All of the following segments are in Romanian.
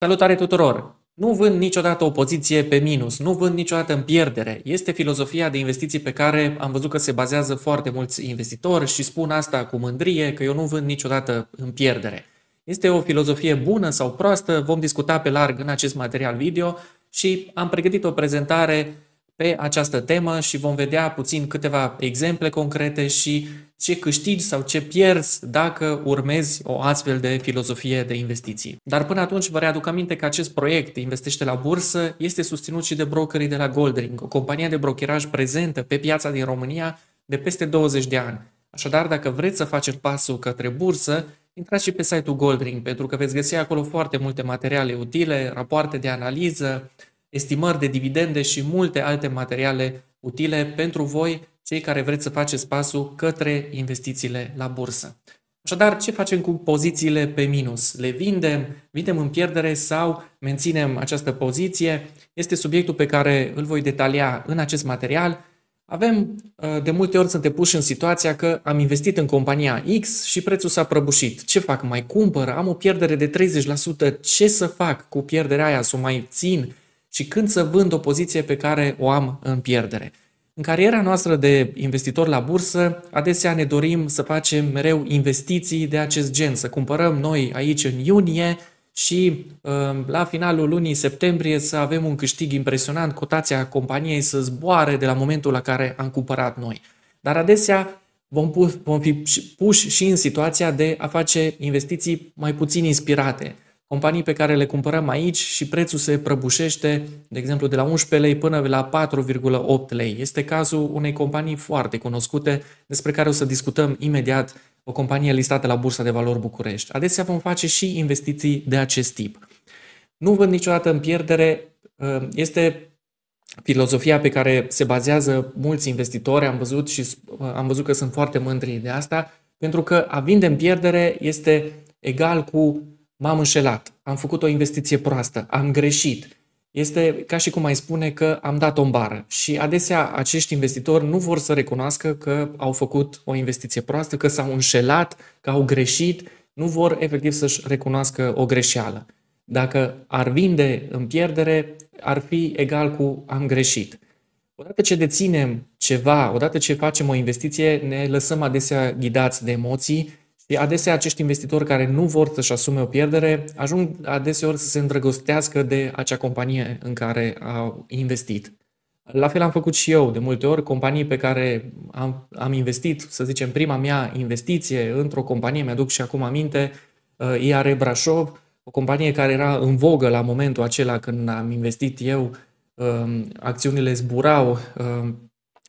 Salutare tuturor! Nu vând niciodată o poziție pe minus, nu vând niciodată în pierdere. Este filozofia de investiții pe care am văzut că se bazează foarte mulți investitori și spun asta cu mândrie, că eu nu vând niciodată în pierdere. Este o filozofie bună sau proastă, vom discuta pe larg în acest material video și am pregătit o prezentare pe această temă și vom vedea puțin câteva exemple concrete și ce câștigi sau ce pierzi dacă urmezi o astfel de filozofie de investiții. Dar până atunci vă readuc aminte că acest proiect Investește la bursă este susținut și de brokerii de la Goldring, o companie de brokeraj prezentă pe piața din România de peste 20 de ani. Așadar, dacă vreți să faceți pasul către bursă, intrați și pe site-ul Goldring, pentru că veți găsi acolo foarte multe materiale utile, rapoarte de analiză, estimări de dividende și multe alte materiale utile pentru voi, cei care vreți să faceți pasul către investițiile la bursă. Așadar, ce facem cu pozițiile pe minus? Le vindem, vindem în pierdere sau menținem această poziție? Este subiectul pe care îl voi detalia în acest material. Avem, uh, de multe ori suntem puși în situația că am investit în compania X și prețul s-a prăbușit. Ce fac? Mai cumpăr? Am o pierdere de 30%. Ce să fac cu pierderea aia? Să o mai țin? ci când să vând o poziție pe care o am în pierdere. În cariera noastră de investitor la bursă, adesea ne dorim să facem mereu investiții de acest gen, să cumpărăm noi aici în iunie și uh, la finalul lunii septembrie să avem un câștig impresionant, cotația companiei să zboare de la momentul la care am cumpărat noi. Dar adesea vom, pu- vom fi puși și în situația de a face investiții mai puțin inspirate, companii pe care le cumpărăm aici și prețul se prăbușește, de exemplu, de la 11 lei până la 4,8 lei. Este cazul unei companii foarte cunoscute despre care o să discutăm imediat, o companie listată la Bursa de Valori București. Adesea vom face și investiții de acest tip. Nu văd niciodată în pierdere, ă, este filozofia pe care se bazează mulți investitori, am văzut și ă, am văzut că sunt foarte mândri de asta, pentru că a vinde în pierdere este egal cu m-am înșelat, am făcut o investiție proastă, am greșit. Este ca și cum ai spune că am dat o bară și adesea acești investitori nu vor să recunoască că au făcut o investiție proastă, că s-au înșelat, că au greșit, nu vor efectiv să-și recunoască o greșeală. Dacă ar vinde în pierdere, ar fi egal cu am greșit. Odată ce deținem ceva, odată ce facem o investiție, ne lăsăm adesea ghidați de emoții și adesea acești investitori care nu vor să-și asume o pierdere ajung adeseori să se îndrăgostească de acea companie în care au investit. La fel am făcut și eu de multe ori, companii pe care am, am investit, să zicem, prima mea investiție într-o companie, mi-aduc și acum aminte, uh, IAR Brașov, o companie care era în vogă la momentul acela când am investit eu, uh, acțiunile zburau, uh,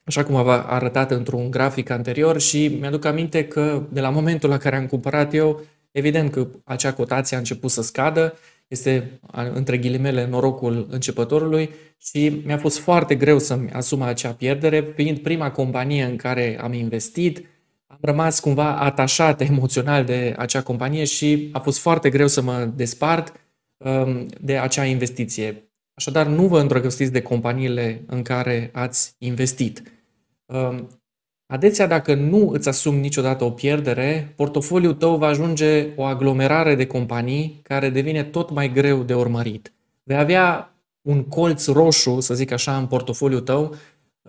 așa cum a arătat într-un grafic anterior și mi-aduc aminte că de la momentul la care am cumpărat eu, evident că acea cotație a început să scadă, este între ghilimele norocul începătorului și mi-a fost foarte greu să-mi asum acea pierdere, fiind prima companie în care am investit, am rămas cumva atașat emoțional de acea companie și a fost foarte greu să mă despart um, de acea investiție. Așadar, nu vă îndrăgostiți de companiile în care ați investit. Ehm, Adeția, dacă nu îți asumi niciodată o pierdere, portofoliul tău va ajunge o aglomerare de companii care devine tot mai greu de urmărit. Vei avea un colț roșu, să zic așa, în portofoliul tău,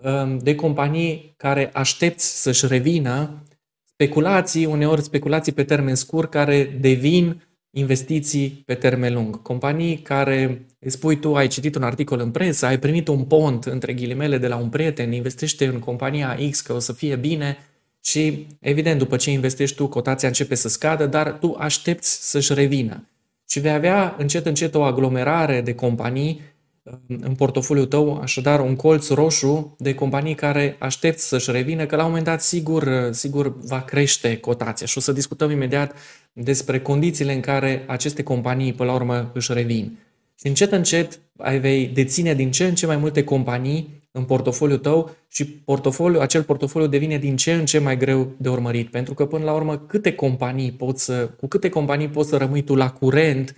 ehm, de companii care aștepți să-și revină, speculații, uneori speculații pe termen scurt, care devin investiții pe termen lung. Companii care, îți spui tu, ai citit un articol în presă, ai primit un pont, între ghilimele, de la un prieten, investește în compania X că o să fie bine și, evident, după ce investești tu, cotația începe să scadă, dar tu aștepți să-și revină. Și vei avea încet, încet o aglomerare de companii Um, în portofoliul tău, așadar, un colț roșu de companii care aștept să-și revină, că la un moment dat sigur, sigur va crește cotația și o să discutăm imediat despre condițiile în care aceste companii, până la urmă, își revin. Și încet, încet, ai vei deține din ce în ce mai multe companii în portofoliul tău și portofoliu, acel portofoliu devine din ce în ce mai greu de urmărit, pentru că până la urmă câte companii poți să, cu câte companii poți să rămâi tu la curent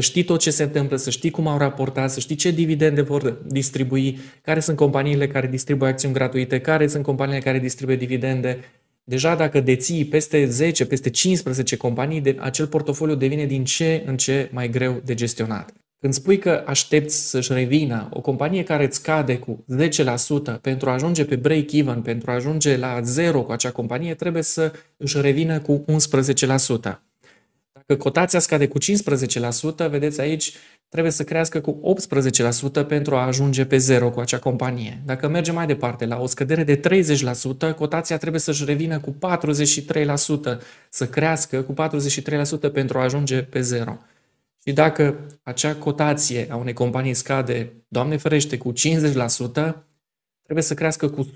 știi tot ce se întâmplă, să știi cum au raportat, să știi ce dividende vor distribui, care sunt companiile care distribuie acțiuni gratuite, care sunt companiile care distribuie dividende. Deja dacă deții peste 10, peste 15 companii, de, acel portofoliu devine din ce în ce mai greu de gestionat. Când spui că aștepți să-și revină o companie care îți cade cu 10% pentru a ajunge pe break-even, pentru a ajunge la zero cu acea companie, trebuie să își revină cu 11% că cotația scade cu 15%, vedeți aici, trebuie să crească cu 18% pentru a ajunge pe zero cu acea companie. Dacă mergem mai departe, la o scădere de 30%, cotația trebuie să-și revină cu 43%, să crească cu 43% pentru a ajunge pe zero. Și dacă acea cotație a unei companii scade, Doamne ferește, cu 50%, trebuie să crească cu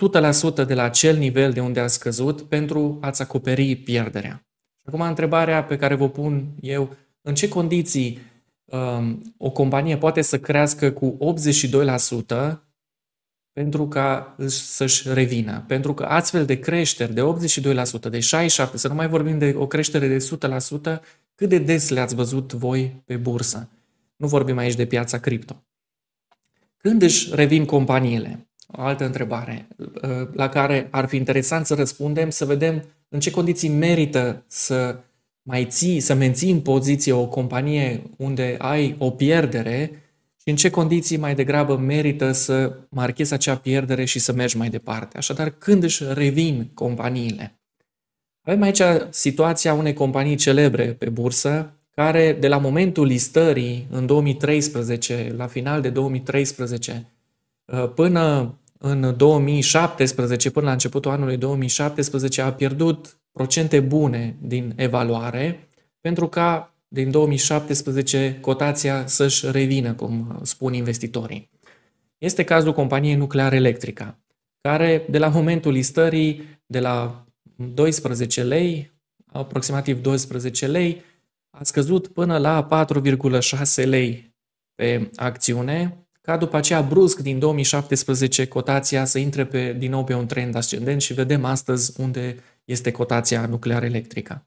100% de la acel nivel de unde a scăzut pentru a-ți acoperi pierderea acum întrebarea pe care vă pun eu, în ce condiții um, o companie poate să crească cu 82% pentru ca să-și revină? Pentru că astfel de creșteri de 82%, de 67%, să nu mai vorbim de o creștere de 100%, cât de des le-ați văzut voi pe bursă? Nu vorbim aici de piața cripto. Când își revin companiile? O altă întrebare uh, la care ar fi interesant să răspundem, să vedem în ce condiții merită să mai ții, să menții în poziție o companie unde ai o pierdere și în ce condiții mai degrabă merită să marchezi acea pierdere și să mergi mai departe. Așadar, când își revin companiile? Avem aici situația unei companii celebre pe bursă, care de la momentul listării în 2013, la final de 2013, până în 2017, până la începutul anului 2017, a pierdut procente bune din evaluare, pentru ca din 2017 cotația să-și revină, cum spun investitorii. Este cazul companiei Nuclear Electrica, care de la momentul listării, de la 12 lei, aproximativ 12 lei, a scăzut până la 4,6 lei pe acțiune, ca după aceea brusc din 2017 cotația să intre pe, din nou pe un trend ascendent și vedem astăzi unde este cotația nuclear electrică.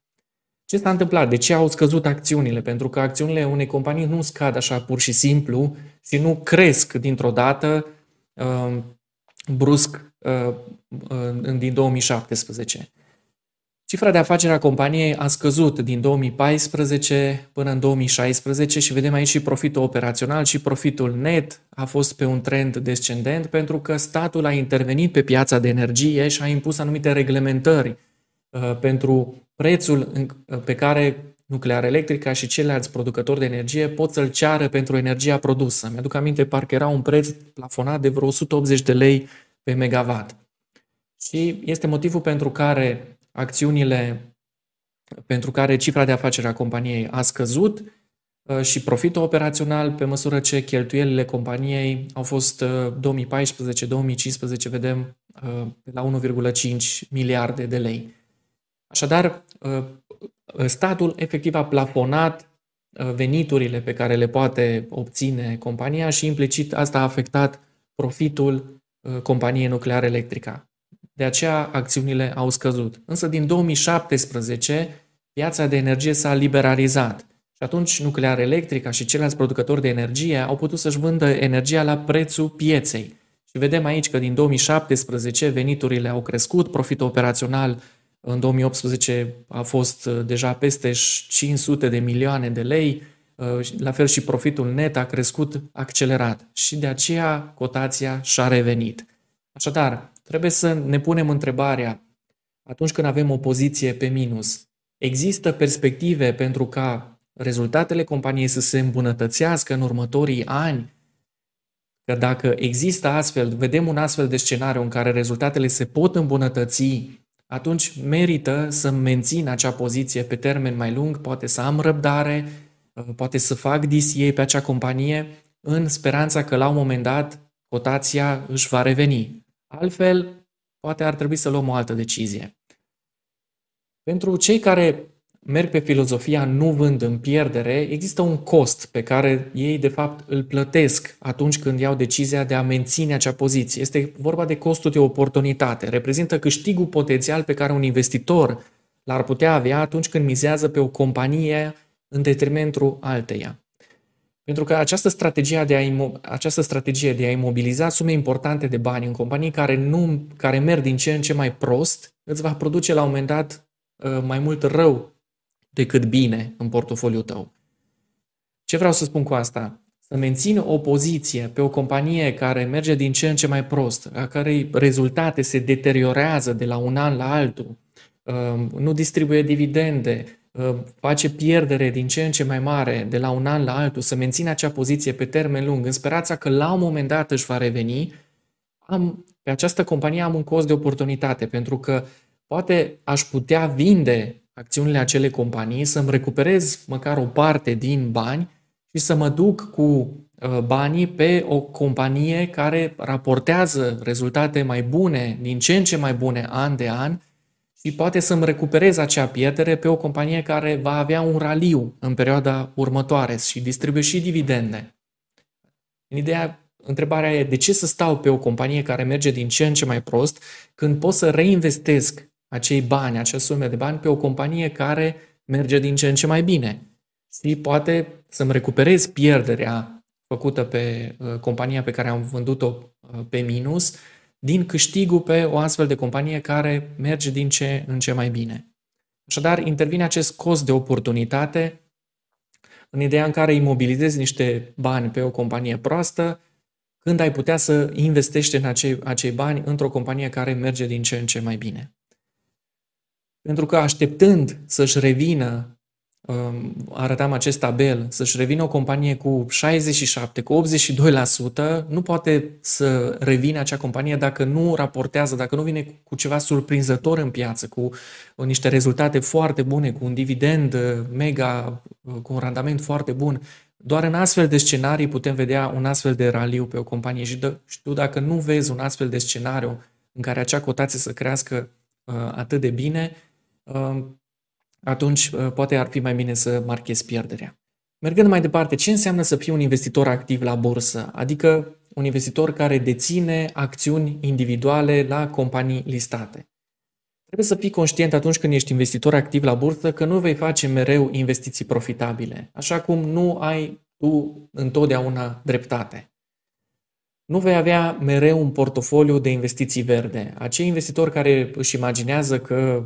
Ce s-a întâmplat? De ce au scăzut acțiunile? Pentru că acțiunile unei companii nu scad așa pur și simplu și nu cresc dintr-o dată uh, brusc uh, uh, din 2017. Cifra de afaceri a companiei a scăzut din 2014 până în 2016 și vedem aici și profitul operațional și profitul net a fost pe un trend descendent pentru că statul a intervenit pe piața de energie și a impus anumite reglementări uh, pentru prețul uh, pe care nuclear electrica și ceilalți producători de energie pot să-l ceară pentru energia produsă. Mi-aduc aminte, parcă era un preț plafonat de vreo 180 de lei pe megawatt. Și este motivul pentru care acțiunile pentru care cifra de afaceri a companiei a scăzut uh, și profitul operațional pe măsură ce cheltuielile companiei au fost 2014-2015, uh, vedem, uh, la 1,5 miliarde de lei. Așadar, statul efectiv a plafonat veniturile pe care le poate obține compania și implicit asta a afectat profitul companiei nucleare electrica de aceea acțiunile au scăzut. Însă din 2017 piața de energie s-a liberalizat și atunci nuclear electrica și ceilalți producători de energie au putut să-și vândă energia la prețul pieței. Și vedem aici că din 2017 veniturile au crescut, profitul operațional în 2018 a fost uh, deja peste 500 de milioane de lei, uh, la fel și profitul net a crescut accelerat și de aceea cotația și-a revenit. Așadar, Trebuie să ne punem întrebarea, atunci când avem o poziție pe minus, există perspective pentru ca rezultatele companiei să se îmbunătățească în următorii ani? Că dacă există astfel, vedem un astfel de scenariu în care rezultatele se pot îmbunătăți, atunci merită să mențin acea poziție pe termen mai lung, poate să am răbdare, uh, poate să fac DCA pe acea companie, în speranța că la un moment dat cotația își va reveni. Altfel, poate ar trebui să luăm o altă decizie. Pentru cei care merg pe filozofia nu vând în pierdere, există un cost pe care ei de fapt îl plătesc atunci când iau decizia de a menține acea poziție. Este vorba de costul de oportunitate. Reprezintă câștigul potențial pe care un investitor l-ar putea avea atunci când mizează pe o companie în detrimentul alteia. Pentru că această strategie, de a această strategie de a imobiliza sume importante de bani în companii care, nu, care merg din ce în ce mai prost, îți va produce la un moment dat uh, mai mult rău decât bine în portofoliul tău. Ce vreau să spun cu asta? Să mențin o poziție pe o companie care merge din ce în ce mai prost, a cărei rezultate se deteriorează de la un an la altul, uh, nu distribuie dividende, Uh, face pierdere din ce în ce mai mare de la un an la altul, să mențină acea poziție pe termen lung, în speranța că la un moment dat își va reveni, am, pe această companie am un cost de oportunitate, pentru că poate aș putea vinde acțiunile acelei companii, să-mi recuperez măcar o parte din bani și să mă duc cu uh, banii pe o companie care raportează rezultate mai bune, din ce în ce mai bune an de an și poate să-mi recuperez acea pierdere pe o companie care va avea un raliu în perioada următoare și distribuie și dividende. În ideea, întrebarea e de ce să stau pe o companie care merge din ce în ce mai prost când pot să reinvestesc acei bani, acea sume de bani pe o companie care merge din ce în ce mai bine și poate să-mi recuperez pierderea făcută pe uh, compania pe care am vândut-o uh, pe minus din câștigul pe o astfel de companie care merge din ce în ce mai bine. Așadar, intervine acest cost de oportunitate în ideea în care imobilizezi niște bani pe o companie proastă, când ai putea să investești în acei, acei bani într-o companie care merge din ce în ce mai bine. Pentru că așteptând să-și revină Um, arătam acest tabel, să-și revină o companie cu 67, cu 82%, nu poate să revină acea companie dacă nu raportează, dacă nu vine cu ceva surprinzător în piață, cu uh, niște rezultate foarte bune, cu un dividend uh, mega, uh, cu un randament foarte bun. Doar în astfel de scenarii putem vedea un astfel de raliu pe o companie și, dă, și tu dacă nu vezi un astfel de scenariu în care acea cotație să crească uh, atât de bine, uh, atunci uh, poate ar fi mai bine să marchezi pierderea. Mergând mai departe, ce înseamnă să fii un investitor activ la bursă? Adică un investitor care deține acțiuni individuale la companii listate. Trebuie să fii conștient atunci când ești investitor activ la bursă că nu vei face mereu investiții profitabile, așa cum nu ai tu întotdeauna dreptate. Nu vei avea mereu un portofoliu de investiții verde. Acei investitori care își imaginează că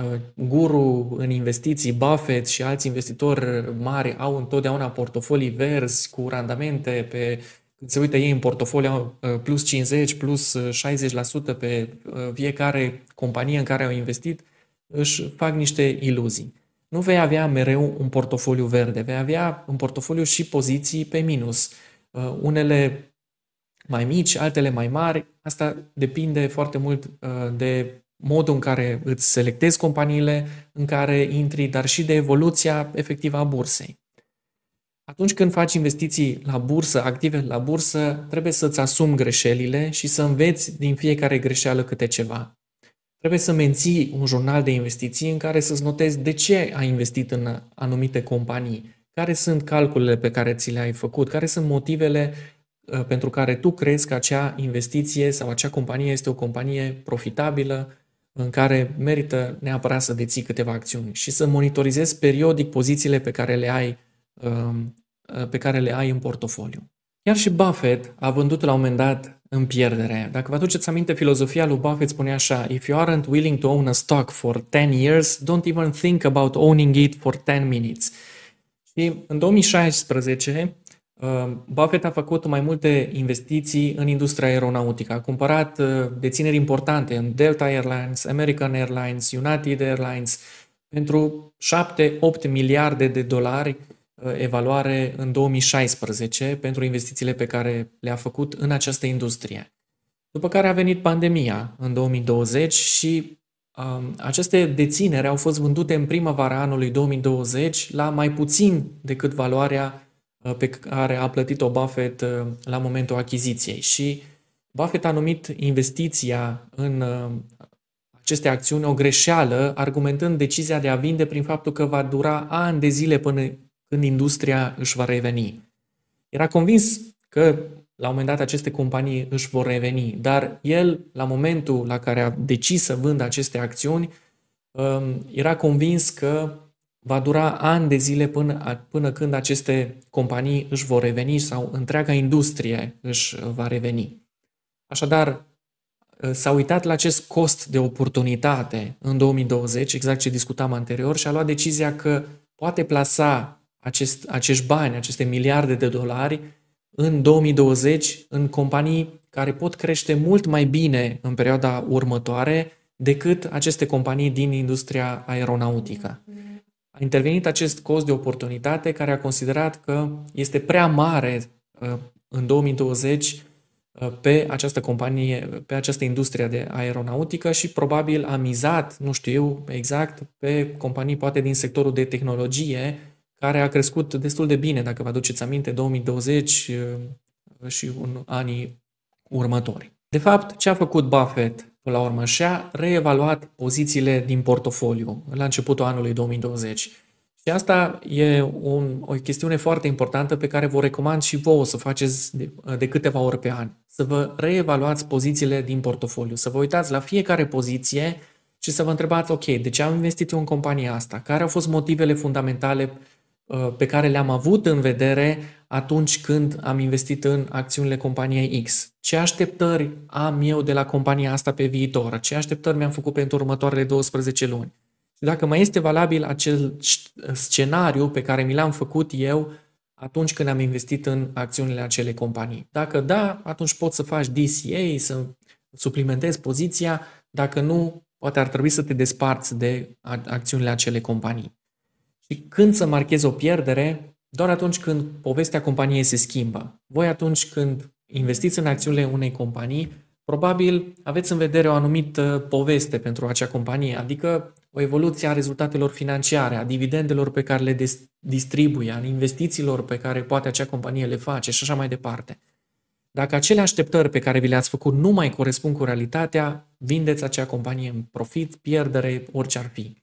Uh, guru în investiții, Buffett și alți investitori mari au întotdeauna portofolii verzi cu randamente pe se uită ei în portofoliu au uh, plus 50, plus 60% uh, pe fiecare companie în care au investit, își fac niște iluzii. Nu vei avea mereu un portofoliu verde, vei avea în portofoliu și poziții pe minus. Unele mai mici, altele mai mari, asta depinde foarte mult de modul în care îți selectezi companiile în care intri, dar și de evoluția efectivă a bursei. Atunci când faci investiții la bursă, active la bursă, trebuie să-ți asumi greșelile și să înveți din fiecare greșeală câte ceva. Trebuie să menții un jurnal de investiții în care să-ți notezi de ce ai investit în anumite companii, care sunt calculele pe care ți le-ai făcut, care sunt motivele uh, pentru care tu crezi că acea investiție sau acea companie este o companie profitabilă, în care merită neapărat să deții câteva acțiuni și să monitorizezi periodic pozițiile pe care le ai, um, uh, pe care le ai în portofoliu. Iar și Buffett a vândut la un moment dat în pierdere. Dacă vă aduceți aminte, filozofia lui Buffett spune așa If you aren't willing to own a stock for 10 years, don't even think about owning it for 10 minutes. Și în 2016, Ehm, Buffett a făcut mai multe investiții în industria aeronautică. A cumpărat ehm, dețineri importante în Delta Airlines, American Airlines, United Airlines pentru 7-8 miliarde de dolari ehm, evaluare în 2016 pentru investițiile pe care le-a făcut în această industrie. După care a venit pandemia în 2020 și um, aceste deținere au fost vândute în primăvara anului 2020 la mai puțin decât valoarea Uh, pe care a plătit-o Buffett uh, la momentul achiziției și Buffett a numit investiția în uh, aceste acțiuni o greșeală, argumentând decizia de a vinde prin faptul că va dura ani de zile până când industria își va reveni. Era convins că la un moment dat aceste companii își vor reveni, dar el, la momentul la care a decis să vândă aceste acțiuni, um, era convins că va dura ani de zile până, până când aceste companii își vor reveni sau întreaga industrie își uh, va reveni. Așadar, uh, s-a uitat la acest cost de oportunitate în 2020, exact ce discutam anterior, și a luat decizia că poate plasa acest, acești bani, aceste miliarde de dolari, în 2020 în companii care pot crește mult mai bine în perioada următoare decât aceste companii din industria aeronautică. Mm a intervenit acest cost de oportunitate care a considerat că este prea mare uh, în 2020 uh, pe această companie, pe această industrie de aeronautică și probabil a mizat, nu știu eu exact, pe companii poate din sectorul de tehnologie care a crescut destul de bine, dacă vă aduceți aminte, 2020 uh, și în anii următori. De fapt, ce a făcut Buffett până la urmă și a reevaluat pozițiile din portofoliu la începutul anului 2020. Și asta e un, o chestiune foarte importantă pe care vă recomand și vouă să faceți de, de câteva ori pe an. Să vă reevaluați pozițiile din portofoliu, să vă uitați la fiecare poziție și să vă întrebați, ok, de ce am investit eu în compania asta? Care au fost motivele fundamentale Uh, pe care le-am avut în vedere atunci când am investit în acțiunile companiei X. Ce așteptări am eu de la compania asta pe viitor? Ce așteptări mi-am făcut pentru următoarele 12 luni? Și dacă mai este valabil acel scenariu pe care mi l-am făcut eu atunci când am investit în acțiunile acelei companii. Dacă da, atunci poți să faci DCA, să suplimentezi poziția. Dacă nu, poate ar trebui să te desparți de acțiunile acelei companii. Și când să marchezi o pierdere? Doar atunci când povestea companiei se schimbă. Voi atunci când investiți în acțiunile unei companii, probabil aveți în vedere o anumită poveste pentru acea companie, adică o evoluție a rezultatelor financiare, a dividendelor pe care le distribuie, a investițiilor pe care poate acea companie le face și așa mai departe. Dacă acele așteptări pe care vi le-ați făcut nu mai corespund cu realitatea, vindeți acea companie în profit, pierdere, orice ar fi.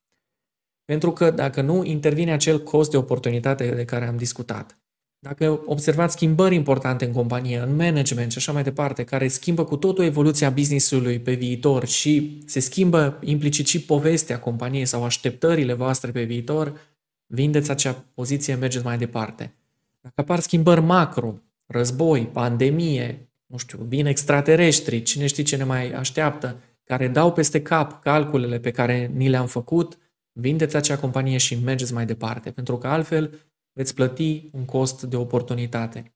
Pentru că dacă nu, intervine acel cost de oportunitate de care am discutat. Dacă observați schimbări importante în companie, în management și așa mai departe, care schimbă cu totul evoluția business-ului pe viitor și se schimbă implicit și povestea companiei sau așteptările voastre pe viitor, vindeți acea poziție, mergeți mai departe. Dacă apar schimbări macro, război, pandemie, nu știu, vin extraterestri, cine știe ce ne mai așteaptă, care dau peste cap calculele pe care ni le-am făcut – vindeți acea companie și mergeți mai departe, pentru că altfel veți plăti un cost de oportunitate.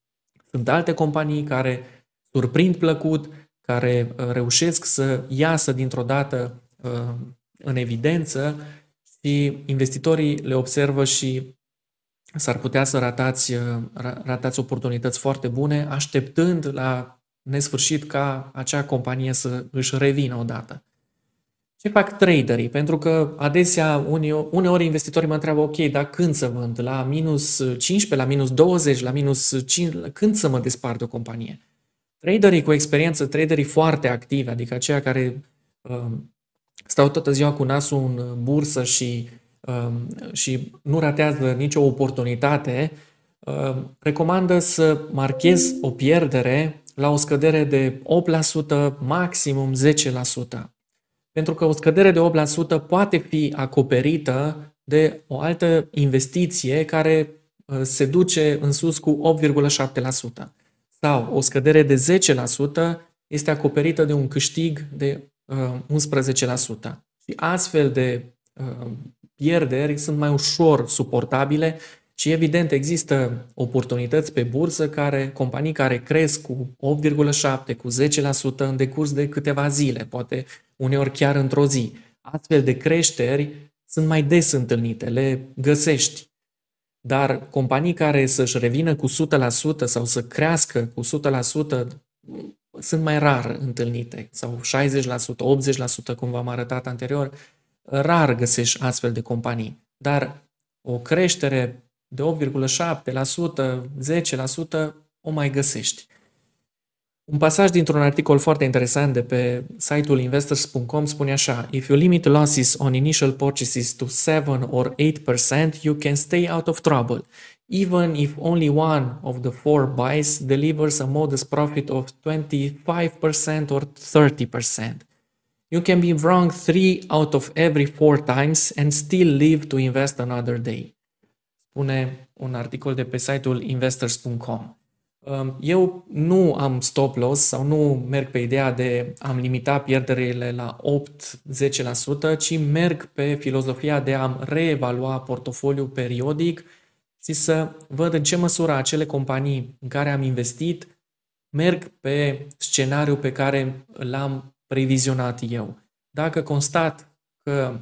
Sunt alte companii care surprind plăcut, care uh, reușesc să iasă dintr-o dată uh, în evidență și investitorii le observă și s-ar putea să ratați, uh, ratați oportunități foarte bune, așteptând la nesfârșit ca acea companie să își revină odată. Ce fac traderii? Pentru că adesea uneori investitorii mă întreabă, ok, dar când să vând? La minus 15, la minus 20, la minus 5, când să mă despart de o companie? Traderii cu experiență, traderii foarte active, adică aceia care um, stau toată ziua cu nasul în bursă și, um, și nu ratează nicio oportunitate, um, recomandă să marchezi o pierdere la o scădere de 8%, maximum 10% pentru că o scădere de 8% poate fi acoperită de o altă investiție care uh, se duce în sus cu 8,7% sau o scădere de 10% este acoperită de un câștig de 11%. Uh, Și astfel de uh, pierderi sunt mai ușor suportabile și evident există oportunități pe bursă care, companii care cresc cu 8,7, cu 10% în decurs de câteva zile, poate uneori chiar într-o zi. Astfel de creșteri sunt mai des întâlnite, le găsești. Dar companii care să-și revină cu 100% sau să crească cu 100% sunt mai rar întâlnite, sau 60%, 80%, cum v-am arătat anterior, rar găsești astfel de companii. Dar o creștere de 8,7%, 10%, o mai găsești. Un pasaj dintr-un articol foarte interesant de pe site-ul investors.com spune așa If you limit losses on initial purchases to 7 or 8%, you can stay out of trouble, even if only one of the four buys delivers a modest profit of 25% or 30%. You can be wrong three out of every four times and still live to invest another day spune un articol de pe site-ul investors.com. Ehm, eu nu am stop loss sau nu merg pe ideea de am limita pierderile la 8-10%, ci merg pe filozofia de a reevalua portofoliul periodic și să văd în ce măsură acele companii în care am investit merg pe scenariul pe care l-am previzionat eu. Dacă constat că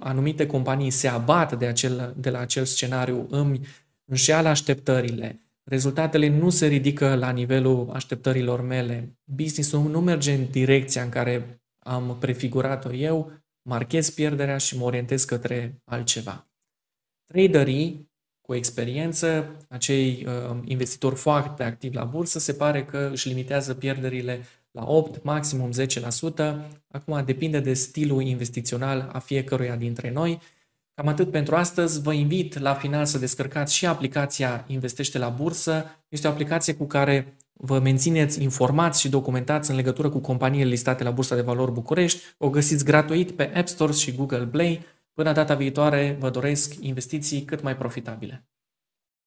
anumite companii se abat de, acel, de la acel scenariu, îmi înșeală așteptările, rezultatele nu se ridică la nivelul așteptărilor mele, business-ul nu merge în direcția în care am prefigurat-o eu, marchez pierderea și mă orientez către altceva. Traderii cu experiență, acei uh, investitori foarte activi la bursă, se pare că își limitează pierderile la 8, maximum 10%. Acum depinde de stilul investițional a fiecăruia dintre noi. Cam atât pentru astăzi. Vă invit la final să descărcați și aplicația Investește la Bursă. Este o aplicație cu care vă mențineți informați și documentați în legătură cu companiile listate la Bursa de Valori București. O găsiți gratuit pe App Store și Google Play. Până data viitoare, vă doresc investiții cât mai profitabile.